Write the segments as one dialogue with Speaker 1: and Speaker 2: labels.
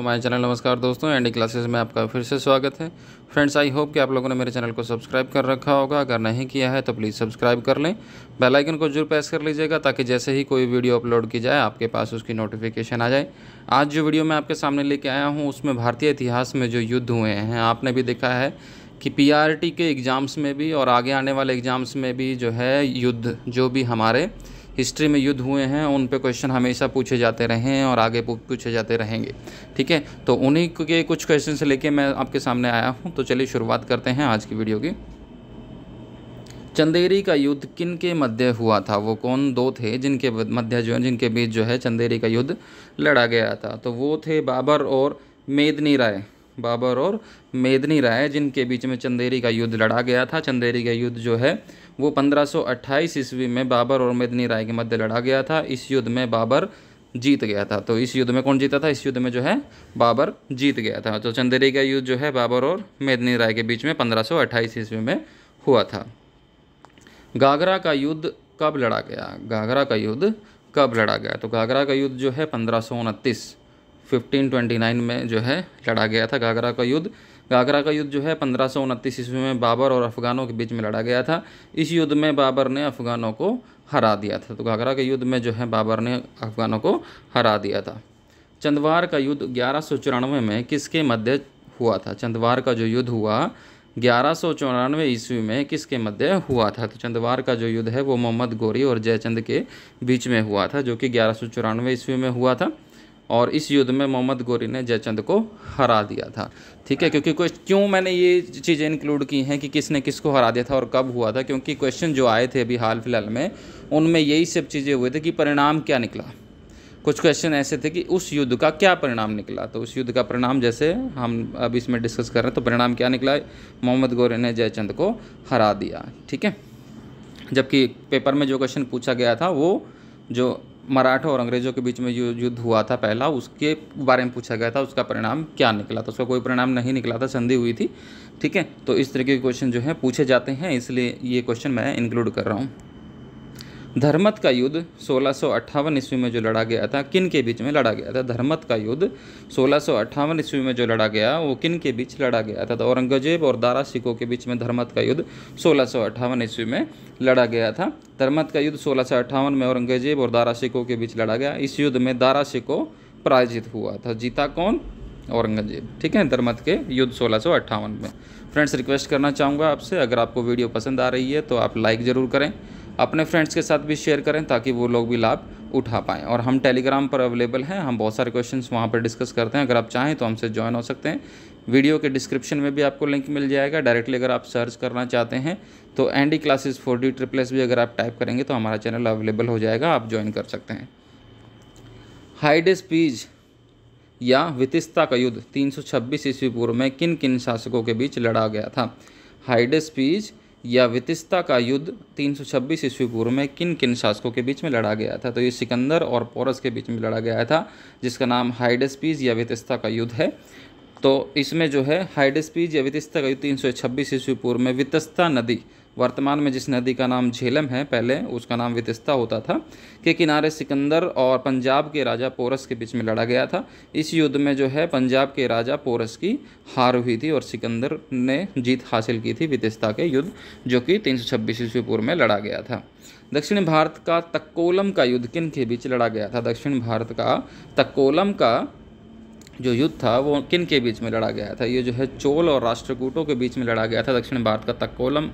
Speaker 1: to my channel नमस्कार दोस्तों Andy classes में आपका फिर से स्वागत है फ्रेंड्स आई होप कि आप लोगों ने मेरे चैनल को सब्सक्राइब कर रखा होगा अगर नहीं किया है तो प्लीज़ सब्सक्राइब कर लें बेल आइकन को जरूर प्रेस कर लीजिएगा ताकि जैसे ही कोई वीडियो अपलोड की जाए आपके पास उसकी नोटिफिकेशन आ जाए आज जो वीडियो मैं आपके सामने लेके आया हूँ उसमें भारतीय इतिहास में जो युद्ध हुए हैं आपने भी देखा है कि पी के एग्ज़ाम्स में भी और आगे आने वाले एग्ज़ाम्स में भी जो है युद्ध जो भी हमारे हिस्ट्री में युद्ध हुए हैं उन पे क्वेश्चन हमेशा पूछे जाते रहे हैं और आगे पूछे जाते रहेंगे ठीक है तो उन्हीं के कुछ क्वेश्चन से लेके मैं आपके सामने आया हूँ तो चलिए शुरुआत करते हैं आज की वीडियो की चंदेरी का युद्ध किन के मध्य हुआ था वो कौन दो थे जिनके मध्य जो है जिनके बीच जो है चंदेरी का युद्ध लड़ा गया था तो वो थे बाबर और मेदनी राय बाबर और मेदनी राय जिनके बीच में चंदेरी का युद्ध लड़ा गया था चंदेरी का युद्ध जो है वो 1528 ईस्वी में बाबर और मेदनी राय के मध्य लड़ा गया था इस युद्ध में बाबर जीत गया था तो इस युद्ध में कौन जीता था इस युद्ध में जो है बाबर जीत गया था तो चंदेरी का युद्ध जो है बाबर और मेदनी राय के बीच में पंद्रह ईस्वी में हुआ था घाघरा का युद्ध कब लड़ा गया घाघरा का युद्ध कब लड़ा गया तो घाघरा का युद्ध जो है पंद्रह 1529 में जो है लड़ा गया था घाघरा का युद्ध घाघरा का युद्ध जो है पंद्रह सौ ईस्वी में बाबर और अफ़गानों के बीच में लड़ा गया था इस युद्ध में बाबर ने अफ़गानों को हरा दिया था तो घाघरा के युद्ध में जो है बाबर ने अफ़गानों को हरा दिया था चंदवार का युद्ध ग्यारह में किसके मध्य हुआ था चंदवार का जो युद्ध हुआ ग्यारह सौ चौरानवे ईस्वी में किसके मध्य हुआ था तो चंदवार का जो युद्ध है वो मोहम्मद गोरी और जयचंद के बीच में हुआ था जो कि ग्यारह सौ चौरानवे ईस्वी में हुआ था और इस युद्ध में मोहम्मद गोरी ने जयचंद को हरा दिया था ठीक है क्योंकि क्यों मैंने ये चीज़ें इंक्लूड की हैं कि किसने किसको हरा दिया था और कब हुआ था क्योंकि क्वेश्चन जो आए थे अभी हाल फिलहाल में उनमें यही सब चीज़ें हुए थे कि परिणाम क्या निकला कुछ क्वेश्चन ऐसे थे कि उस युद्ध का क्या परिणाम निकला तो उस युद्ध का परिणाम जैसे हम अब इसमें डिस्कस कर रहे हैं तो परिणाम क्या निकला मोहम्मद गोरे ने जयचंद को हरा दिया ठीक है जबकि पेपर में जो क्वेश्चन पूछा गया था वो जो मराठों और अंग्रेज़ों के बीच में जो युद्ध हुआ था पहला उसके बारे में पूछा गया था उसका परिणाम क्या निकला था उसका कोई परिणाम नहीं निकला था संधि हुई थी ठीक है तो इस तरीके के क्वेश्चन जो है पूछे जाते हैं इसलिए ये क्वेश्चन मैं इंक्लूड कर रहा हूँ धर्मत का युद्ध सोलह ईस्वी में जो लड़ा गया था किन के बीच में लड़ा गया था धर्मत का युद्ध सोलह ईस्वी में जो लड़ा गया वो किन के बीच लड़ा गया था तो औरंगजेब और दारा सिखों के बीच में धर्मत का युद्ध सोलह ईस्वी में लड़ा गया था धर्मत का युद्ध सोलह में औरंगजेब और दारा सिखों के बीच लड़ा गया इस युद्ध में दारा सिखो पराजित हुआ था जीता कौन औरंगजेब ठीक है धर्मत के युद्ध सोलह में फ्रेंड्स रिक्वेस्ट करना चाहूँगा आपसे अगर आपको वीडियो पसंद आ रही है तो आप लाइक ज़रूर करें अपने फ्रेंड्स के साथ भी शेयर करें ताकि वो लोग भी लाभ उठा पाएँ और हम टेलीग्राम पर अवेलेबल हैं हम बहुत सारे क्वेश्चंस वहाँ पर डिस्कस करते हैं अगर आप चाहें तो हमसे ज्वाइन हो सकते हैं वीडियो के डिस्क्रिप्शन में भी आपको लिंक मिल जाएगा डायरेक्टली अगर आप सर्च करना चाहते हैं तो N D classes four D triples भी अगर आप टाइप करेंगे तो हमारा चैनल अवेलेबल हो जाएगा आप ज्वाइन कर सकते हैं हाइडे स्पीज या वितिस्ता का युद्ध 326 ईस्वी पूर्व में किन किन शासकों के बीच लड़ा गया था हाइडे स्पीज या वितिस्ता का युद्ध 326 ईस्वी पूर्व में किन किन शासकों के बीच में लड़ा गया था तो ये सिकंदर और पोरस के बीच में लड़ा गया था जिसका नाम हाइडस्पीज या वितिस्ता का युद्ध है तो इसमें जो है हाइडस्पीज या वितिस्ता का युद्ध तीन ईस्वी पूर्व में वितस्ता नदी वर्तमान में जिस नदी का नाम झेलम है पहले उसका नाम वितिस्ता होता था के किनारे सिकंदर और पंजाब के राजा पोरस के बीच में लड़ा गया था इस युद्ध में जो है पंजाब के राजा पोरस की हार हुई थी और सिकंदर ने जीत हासिल की थी वितिस्ता के युद्ध जो कि तीन सौ छब्बीस ईस्वी पूर्व में लड़ा गया था दक्षिण भारत का तक्कोलम का युद्ध किन के बीच लड़ा गया था दक्षिण भारत का तक्कोलम का जो युद्ध था वो किन के बीच में लड़ा गया था ये जो है चोल और राष्ट्रकूटों के बीच में लड़ा गया था दक्षिण भारत का तक्कोलम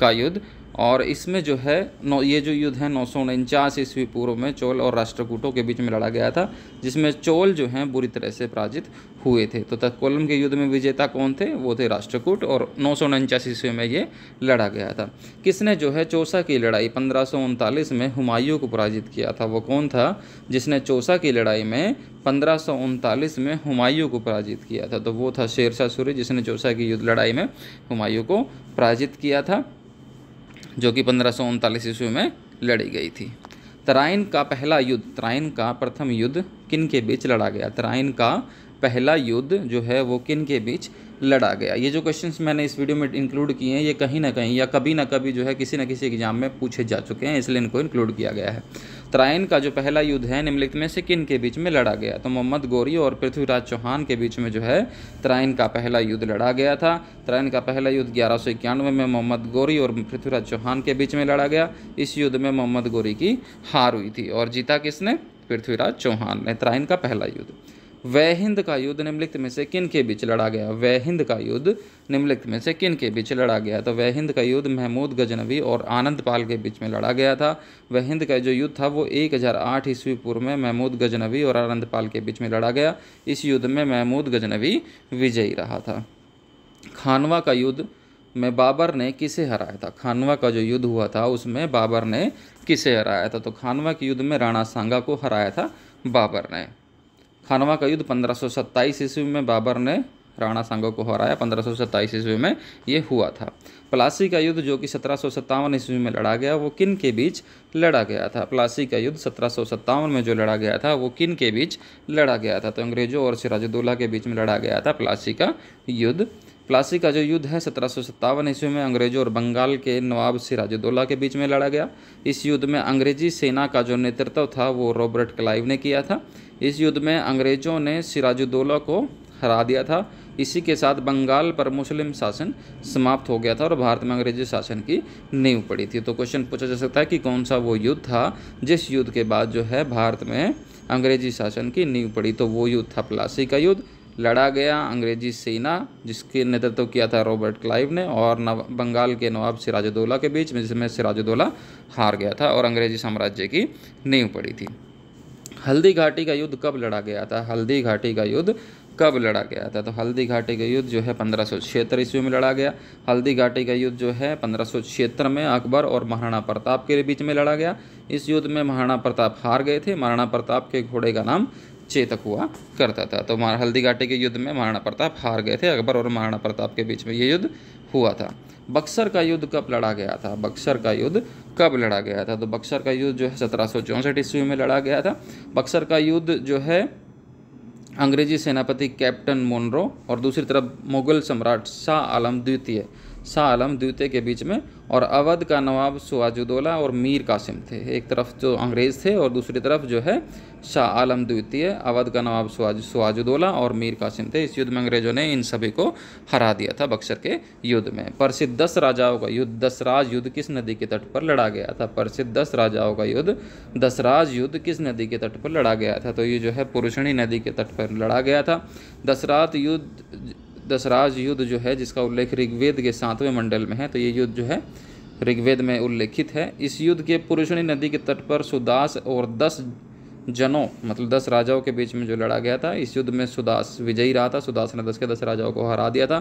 Speaker 1: का युद्ध और इसमें जो है नौ ये जो युद्ध है नौ सौ उनचास ईस्वी पूर्व में चोल और राष्ट्रकूटों के बीच में लड़ा गया था जिसमें चोल जो हैं बुरी तरह से पराजित हुए थे तो तत्कोलम के युद्ध में विजेता कौन थे वो थे राष्ट्रकूट और नौ सौ उनचास ईस्वी में ये लड़ा गया था किसने जो है चौसा की लड़ाई पंद्रह सौ उनतालीस में हुमायूं को पराजित किया था वो कौन था जिसने चौसा की लड़ाई में पंद्रह सौ उनतालीस में हुमायूं को पराजित किया था तो वो था शेरशाह सूर्य जिसने चौसा की युद्ध लड़ाई में हुमायूं को पराजित किया था जो कि पंद्रह सौ उनतालीस ईस्वी में लड़ी गई थी तराइन का पहला युद्ध तराइन का प्रथम युद्ध किन के बीच लड़ा गया तराइन का पहला युद्ध जो है वो किन के बीच लड़ा गया ये जो क्वेश्चंस मैंने इस वीडियो में इंक्लूड किए हैं ये कहीं ना कहीं या कभी ना कभी जो है किसी ना किसी एग्जाम में पूछे जा चुके हैं इसलिए इनको इंक्लूड किया गया है त्रायन का जो पहला युद्ध है निम्नलिखित में से किन के बीच में लड़ा गया तो मोहम्मद गौरी और पृथ्वीराज चौहान के बीच में जो है त्रायन का पहला युद्ध लड़ा गया था त्रायन का पहला युद्ध ग्यारह में मोहम्मद गौरी और पृथ्वीराज चौहान के बीच में लड़ा गया इस युद्ध में मोहम्मद गौरी की हार हुई थी और जीता किसने पृथ्वीराज चौहान ने त्रायन का पहला युद्ध वह हिंद का युद्ध निम्नलिखित में से किन के बीच लड़ा गया वह हिंद का युद्ध निम्नलिखित में से किन के बीच लड़ा गया तो वह हिंद का युद्ध महमूद गजनवी और आनंद पाल के बीच में लड़ा गया था वह हिंद का जो युद्ध था वो 1008 ईस्वी पूर्व में महमूद गजनवी और आनंद पाल के बीच में लड़ा गया इस युद्ध में महमूद गजनवी विजयी रहा था खानवा का युद्ध में बाबर ने किसे हराया था खानवा का जो युद्ध हुआ था उसमें बाबर ने किसे हराया था तो खानवा के युद्ध में राणा सांगा को हराया था बाबर ने खानवा का युद्ध 1527 ईस्वी में बाबर ने राणा सांगो को हराया 1527 ईस्वी में ये हुआ था प्लासी का युद्ध जो कि सत्रह ईस्वी में लड़ा गया वो किन के बीच लड़ा गया था प्लासी का युद्ध सत्रह में जो लड़ा गया था वो किन के बीच लड़ा गया था तो अंग्रेजों और सिराजुद्दौला के बीच में लड़ा गया था प्लासी का युद्ध प्लासी का जो युद्ध है सत्रह सौ सत्तावन ईस्वी में अंग्रेजों और बंगाल के नवाब सिराजुद्दौला के बीच में लड़ा गया इस युद्ध में अंग्रेजी सेना का जो नेतृत्व था वो रॉबर्ट क्लाइव ने किया था इस युद्ध में अंग्रेजों ने सिराजुद्दौला को हरा दिया था इसी के साथ बंगाल पर मुस्लिम शासन समाप्त हो गया था और भारत में अंग्रेजी शासन की नींव पड़ी थी तो क्वेश्चन पूछा जा सकता है कि कौन सा वो युद्ध था जिस युद्ध के बाद जो है भारत में अंग्रेजी शासन की नींव पड़ी तो वो युद्ध था प्लासी का युद्ध लड़ा गया अंग्रेजी सेना जिसके नेतृत्व किया था रॉबर्ट क्लाइव ने और नव बंगाल के नवाब सिराजुद्दौला के बीच में जिसमें सिराजुद्दौला हार गया था और अंग्रेजी साम्राज्य की नींव पड़ी थी हल्दी घाटी का युद्ध कब लड़ा गया था हल्दी घाटी का युद्ध कब लड़ा गया था तो हल्दी घाटी का युद्ध जो है पंद्रह सौ छिहत्तर ईस्वी में लड़ा गया हल्दी घाटी का युद्ध जो है पंद्रह सौ छिहत्तर में अकबर और महाराणा प्रताप के बीच में लड़ा गया इस युद्ध में महाराणा प्रताप हार गए थे महाराणा प्रताप के घोड़े का नाम चेतक हुआ करता था तो हल्दी घाटी के युद्ध में महाराणा प्रताप हार गए थे अकबर और महाराणा प्रताप के बीच में ये युद्ध हुआ था बक्सर का युद्ध कब लड़ा गया था बक्सर का युद्ध कब लड़ा गया था तो बक्सर का युद्ध जो है सत्रह सौ चौंसठ ईस्वी में लड़ा गया था बक्सर का युद्ध जो है अंग्रेजी सेनापति कैप्टन मोनरो और दूसरी तरफ मुगल सम्राट शाह आलम द्वितीय शाह आलम द्वितीय के बीच में और अवध का नवाब सुआजुद्दौला और मीर कासिम थे एक तरफ जो अंग्रेज़ थे और दूसरी तरफ जो है शाह आलम द्वितीय अवध का नवाब सुजुदोला सुआजुद्दौला और मीर कासिम थे इस युद्ध में अंग्रेज़ों ने इन सभी को हरा दिया था बक्सर के युद्ध में प्रसिद्ध दस राजाओं का युद्ध दसराज युद्ध किस नदी के तट पर लड़ा गया था प्रसिद्ध दस राजाओं का युद्ध दसराज युद्ध किस नदी के तट पर लड़ा गया था तो ये जो है पुरुषणी नदी के तट पर लड़ा गया था दसरात युद्ध दसराज युद्ध जो है जिसका उल्लेख ऋग्वेद के सातवें मंडल में है तो ये युद्ध जो है ऋग्वेद में उल्लेखित है इस युद्ध के पुरुषणी नदी के तट पर सुदास और दस जनों मतलब दस राजाओं के बीच में जो लड़ा गया था इस युद्ध में सुदास विजयी रहा था सुदास ने दस के दस राजाओं को हरा दिया था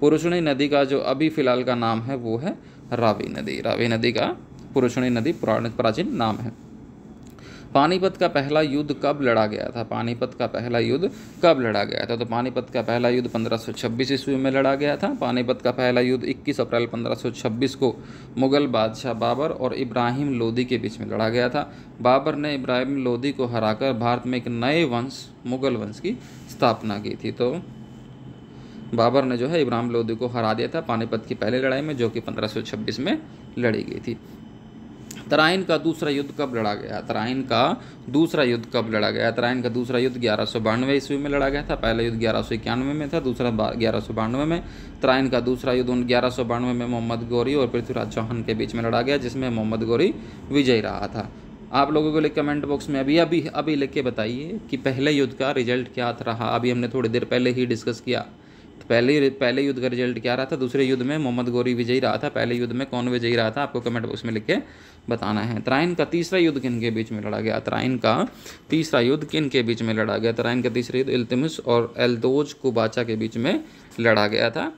Speaker 1: पुरुषणी नदी का जो अभी फिलहाल का नाम है वो है रावी नदी रावी नदी का पुरुषणी नदी पुराण प्राचीन नाम है पानीपत का पहला युद्ध कब लड़ा गया था पानीपत का पहला युद्ध कब लड़ा गया था तो पानीपत का पहला युद्ध 1526 ईस्वी में लड़ा गया था पानीपत का पहला युद्ध 21 अप्रैल 1526 को मुगल बादशाह बाबर और इब्राहिम लोदी के बीच में लड़ा गया था बाबर ने इब्राहिम लोदी को हराकर भारत में एक नए वंश मुगल वंश की स्थापना की थी तो बाबर ने जो है इब्राहिम लोदी को हरा दिया था पानीपत की पहली लड़ाई में जो कि पंद्रह में लड़ी गई थी तराइन का दूसरा युद्ध कब लड़ा गया तराइन का दूसरा युद्ध कब लड़ा गया तराइन का दूसरा युद्ध ग्यारह सौ बानवे ईस्वी में लड़ा गया था पहला युद्ध ग्यारह सौ इक्यानवे में था दूसरा ग्यारह सौ बानवे में तराइन का दूसरा युद्ध उन ग्यारह सौ बानवे में मोहम्मद गौरी और पृथ्वीराज चौहान के बीच में लड़ा गया जिसमें मोहम्मद गौरी विजयी रहा था आप लोगों के लिए कमेंट बॉक्स में अभी अभी अभी लिख के बताइए कि पहले युद्ध का रिजल्ट क्या रहा अभी हमने थोड़ी देर पहले ही डिस्कस किया तो पहले पहले युद्ध का रिजल्ट क्या रहा था दूसरे युद्ध में मोहम्मद गौरी विजयी रहा था पहले युद्ध में कौन विजयी रहा था आपको कमेंट बॉक्स में लिख के बताना है तराइन का तीसरा युद्ध किन के बीच में लड़ा गया तराइन का तीसरा युद्ध किन के बीच में लड़ा गया तराइन का तीसरा युद्ध इल्तमस और एल्दोज कुबाचा के बीच में लड़ा गया था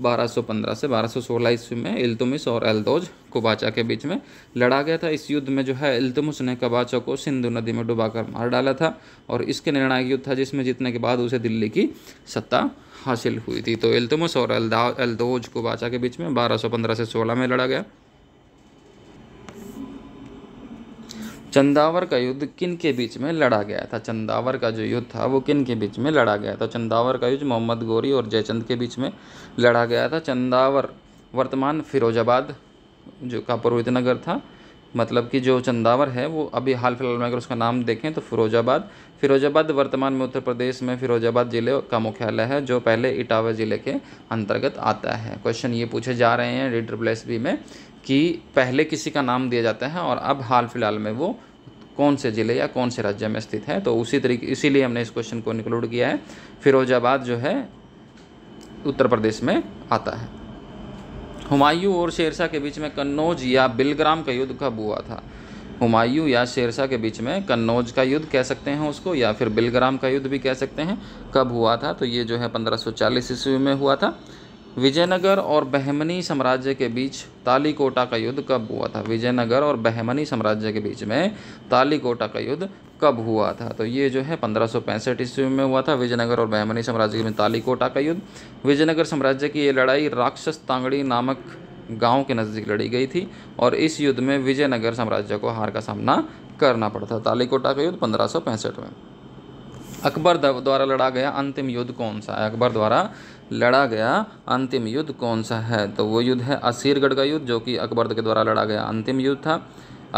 Speaker 1: 1215 से 1216 ईस्वी में इल्तुमिस और एल्दोज कुबाचा के बीच में लड़ा गया था इस युद्ध में जो है इल्तुमिस ने कबाचा को सिंधु नदी में डुबाकर मार डाला था और इसके निर्णायक युद्ध था जिसमें जीतने के बाद उसे दिल्ली की सत्ता हासिल हुई थी तो इल्तुमिस और एल्दोज कुबाचा के बीच में 1215 से 16 में लड़ा गया चंदावर का युद्ध किन के बीच में लड़ा गया था चंदावर का जो युद्ध था वो किन के बीच में लड़ा गया था चंदावर का युद्ध मोहम्मद गोरी और जयचंद के बीच में लड़ा गया था चंदावर वर्तमान फिरोजाबाद जो का पुरोहित नगर था मतलब कि जो चंदावर है वो अभी हाल फिलहाल में अगर उसका नाम देखें तो फिरोजाबाद फिरोजाबाद वर्तमान में उत्तर प्रदेश में फिरोजाबाद ज़िले का मुख्यालय है जो पहले इटावा ज़िले के अंतर्गत आता है क्वेश्चन ये पूछे जा रहे हैं डी ट्रिपल बी में कि पहले किसी का नाम दिया जाता है और अब हाल फिलहाल में वो कौन से ज़िले या कौन से राज्य में स्थित है तो उसी तरीके इसीलिए हमने इस क्वेश्चन को इंक्लूड किया है फिरोजाबाद जो है उत्तर प्रदेश में आता है हुमायूं और शेरशाह के बीच में कन्नौज या बिलग्राम का युद्ध कब हुआ था हुमायूं या शेरशाह के बीच में कन्नौज का युद्ध कह सकते हैं उसको या फिर बिलग्राम का युद्ध भी कह सकते हैं कब हुआ था तो ये जो है 1540 सौ ईस्वी में हुआ था विजयनगर और बहमनी साम्राज्य के बीच तालीकोटा का युद्ध कब हुआ था विजयनगर और बहमनी साम्राज्य के बीच में तालीकोटा का युद्ध कब हुआ था तो ये जो है पंद्रह सौ पैंसठ ईस्वी में हुआ था विजयनगर और बहमनी साम्राज्य में तालीकोटा का युद्ध विजयनगर साम्राज्य की ये लड़ाई राक्षस तांगड़ी नामक गांव के नज़दीक लड़ी गई थी और इस युद्ध में विजयनगर साम्राज्य को हार का सामना करना पड़ा था तालीकोटा का युद्ध पंद्रह में अकबर द्वारा लड़ा गया अंतिम युद्ध कौन सा है अकबर द्वारा लड़ा गया अंतिम युद्ध कौन सा है तो वो युद्ध है असीरगढ़ का युद्ध जो कि अकबर के द्वारा लड़ा गया अंतिम युद्ध था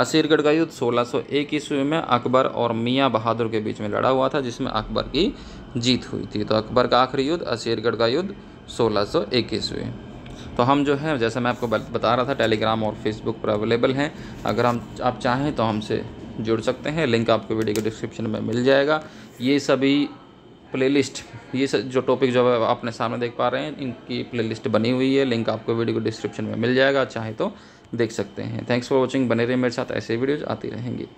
Speaker 1: असीरगढ़ का युद्ध 1601 ईस्वी में अकबर और मियाँ बहादुर के बीच में लड़ा हुआ था जिसमें अकबर की जीत हुई थी तो अकबर का आखिरी युद्ध असीरगढ़ का युद्ध 1601 ईस्वी तो हम जो है जैसे मैं आपको बता रहा था टेलीग्राम और फेसबुक पर अवेलेबल हैं अगर हम आप चाहें तो हमसे जुड़ सकते हैं लिंक आपको वीडियो के डिस्क्रिप्शन में मिल जाएगा ये सभी प्लेलिस्ट ये सब जो टॉपिक जो है आपने सामने देख पा रहे हैं इनकी प्लेलिस्ट बनी हुई है लिंक आपको वीडियो को डिस्क्रिप्शन में मिल जाएगा चाहे तो देख सकते हैं थैंक्स फॉर वॉचिंग बने रहे मेरे साथ ऐसे वीडियोज आती रहेंगी